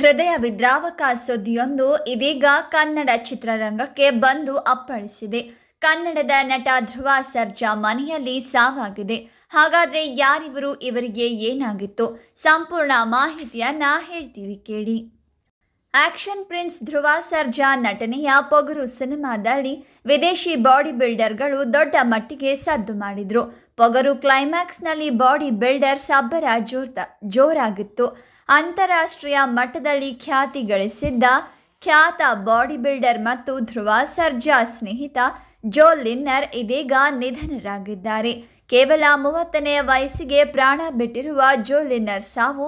ಹೃದಯ ವಿದ್ರಾವಕ ಸುದ್ದಿಯೊಂದು ಇದೀಗ ಕನ್ನಡ ಚಿತ್ರರಂಗಕ್ಕೆ ಬಂದು ಅಪ್ಪಳಿಸಿದೆ ಕನ್ನಡದ ನಟ ಧ್ರುವ ಸರ್ಜಾ ಮನೆಯಲ್ಲಿ ಸಾವಾಗಿದೆ ಹಾಗಾದ್ರೆ ಯಾರಿವರು ಇವರಿಗೆ ಏನಾಗಿತ್ತು ಸಂಪೂರ್ಣ ಮಾಹಿತಿಯನ್ನ ಹೇಳ್ತೀವಿ ಕೇಳಿ ಆಕ್ಷನ್ ಪ್ರಿನ್ಸ್ ಧ್ರುವ ಸರ್ಜಾ ನಟನೆಯ ಪೊಗರು ಸಿನಿಮಾದಲ್ಲಿ ವಿದೇಶಿ ಬಾಡಿ ಬಿಲ್ಡರ್ಗಳು ದೊಡ್ಡ ಮಟ್ಟಿಗೆ ಸದ್ದು ಮಾಡಿದ್ರು ಪೊಗರು ಕ್ಲೈಮ್ಯಾಕ್ಸ್ನಲ್ಲಿ ಬಾಡಿ ಬಿಲ್ಡರ್ ಸಬ್ಬರ ಜೋರ್ತ ಜೋರಾಗಿತ್ತು ಅಂತಾರಾಷ್ಟ್ರೀಯ ಮಟ್ಟದಲ್ಲಿ ಖ್ಯಾತಿ ಗಳಿಸಿದ್ದ ಖ್ಯಾತ ಬಾಡಿ ಬಿಲ್ಡರ್ ಮತ್ತು ಧ್ರುವ ಸರ್ಜಾ ಸ್ನೇಹಿತ ಜೋ ಲಿನ್ನರ್ ಇದೀಗ ನಿಧನರಾಗಿದ್ದಾರೆ ಕೇವಲ ಮೂವತ್ತನೆಯ ವಯಸ್ಸಿಗೆ ಪ್ರಾಣ ಬಿಟ್ಟಿರುವ ಜೋ ಲಿನ್ನರ್ ಸಾವು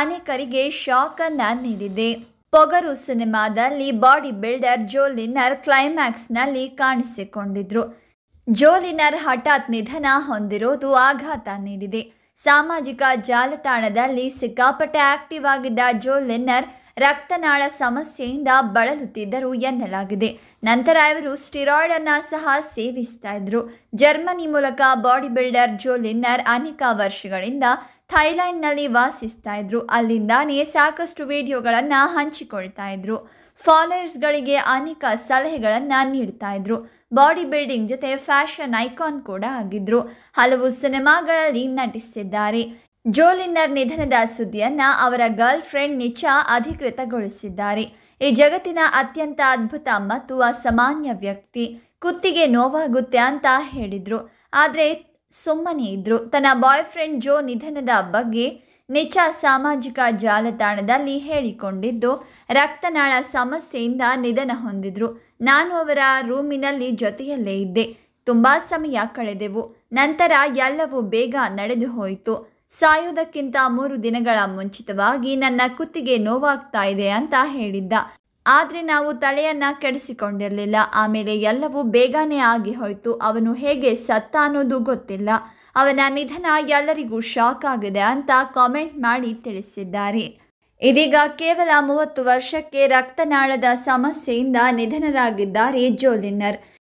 ಅನೇಕರಿಗೆ ಶಾಕ್ ಅನ್ನ ನೀಡಿದೆ ಪೊಗರು ಸಿನಿಮಾದಲ್ಲಿ ಬಾಡಿ ಬಿಲ್ಡರ್ ಜೋ ಲಿನ್ನರ್ ಕ್ಲೈಮ್ಯಾಕ್ಸ್ನಲ್ಲಿ ಕಾಣಿಸಿಕೊಂಡಿದ್ರು ಜೋಲಿನರ್ ಹಠಾತ್ ನಿಧನ ಹೊಂದಿರುವುದು ಆಘಾತ ನೀಡಿದೆ ಸಾಮಾಜಿಕ ಜಾಲತಾಣದಲ್ಲಿ ಸಿಕ್ಕಾಪಟ್ಟೆ ಆಕ್ಟಿವ್ ಆಗಿದ್ದ ಜೋ ಲೆನ್ನರ್ ರಕ್ತನಾಳ ಸಮಸ್ಯೆಯಿಂದ ಬಳಲುತ್ತಿದ್ದರು ಎನ್ನಲಾಗಿದೆ ನಂತರ ಇವರು ಸ್ಟಿರಾಯ್ಡ್ ಅನ್ನ ಸಹ ಸೇವಿಸ್ತಾ ಇದ್ರು ಜರ್ಮನಿ ಮೂಲಕ ಬಾಡಿ ಬಿಲ್ಡರ್ ಲಿನ್ನರ್ ಅನೇಕ ವರ್ಷಗಳಿಂದ ಥೈಲ್ಯಾಂಡ್ನಲ್ಲಿ ವಾಸಿಸ್ತಾ ಇದ್ರು ಅಲ್ಲಿಂದಾನೇ ಸಾಕಷ್ಟು ವಿಡಿಯೋಗಳನ್ನು ಹಂಚಿಕೊಳ್ತಾ ಇದ್ರು ಫಾಲೋಯರ್ಸ್ಗಳಿಗೆ ಅನೇಕ ಸಲಹೆಗಳನ್ನು ನೀಡ್ತಾ ಇದ್ರು ಬಾಡಿ ಬಿಲ್ಡಿಂಗ್ ಜೊತೆ ಫ್ಯಾಷನ್ ಐಕಾನ್ ಕೂಡ ಆಗಿದ್ರು ಹಲವು ಸಿನಿಮಾಗಳಲ್ಲಿ ನಟಿಸಿದ್ದಾರೆ ಜೋಲಿನ್ನರ್ ನಿಧನದ ಸುದ್ದಿಯನ್ನು ಅವರ ಗರ್ಲ್ ಫ್ರೆಂಡ್ ನಿಚಾ ಅಧಿಕೃತಗೊಳಿಸಿದ್ದಾರೆ ಈ ಜಗತ್ತಿನ ಅತ್ಯಂತ ಅದ್ಭುತ ಮತ್ತು ಅಸಾಮಾನ್ಯ ವ್ಯಕ್ತಿ ಕುತ್ತಿಗೆ ನೋವಾಗುತ್ತೆ ಅಂತ ಹೇಳಿದರು ಆದರೆ ಸುಮ್ಮನೆ ಇದ್ರು ತನ್ನ ಬಾಯ್ ಫ್ರೆಂಡ್ ಜೋ ನಿಧನದ ಬಗ್ಗೆ ನಿಚ ಸಾಮಾಜಿಕ ಜಾಲತಾಣದಲ್ಲಿ ಹೇಳಿಕೊಂಡಿದ್ದು ರಕ್ತನಾಳ ಸಮಸ್ಯೆಯಿಂದ ನಿಧನ ಹೊಂದಿದ್ರು ನಾನು ಅವರ ರೂಮಿನಲ್ಲಿ ಜೊತೆಯಲ್ಲೇ ಇದ್ದೆ ತುಂಬ ಸಮಯ ಕಳೆದೆವು ನಂತರ ಎಲ್ಲವೂ ಬೇಗ ನಡೆದು ಹೋಯಿತು ಸಾಯೋದಕ್ಕಿಂತ ಮೂರು ದಿನಗಳ ಮುಂಚಿತವಾಗಿ ನನ್ನ ಕುತ್ತಿಗೆ ನೋವಾಗ್ತಾ ಇದೆ ಅಂತ ಹೇಳಿದ್ದ ಆದರೆ ನಾವು ತಲೆಯನ್ನು ಕೆಡಿಸಿಕೊಂಡಿರಲಿಲ್ಲ ಆಮೇಲೆ ಎಲ್ಲವೂ ಬೇಗನೆ ಆಗಿ ಹೋಯಿತು ಅವನು ಹೇಗೆ ಸತ್ತ ಅನ್ನೋದು ಗೊತ್ತಿಲ್ಲ ಅವನ ನಿಧನ ಎಲ್ಲರಿಗೂ ಶಾಕ್ ಆಗಿದೆ ಅಂತ ಕಾಮೆಂಟ್ ಮಾಡಿ ತಿಳಿಸಿದ್ದಾರೆ ಇದೀಗ ಕೇವಲ ಮೂವತ್ತು ವರ್ಷಕ್ಕೆ ರಕ್ತನಾಳದ ಸಮಸ್ಯೆಯಿಂದ ನಿಧನರಾಗಿದ್ದಾರೆ ಜೋಲಿನ್ನರ್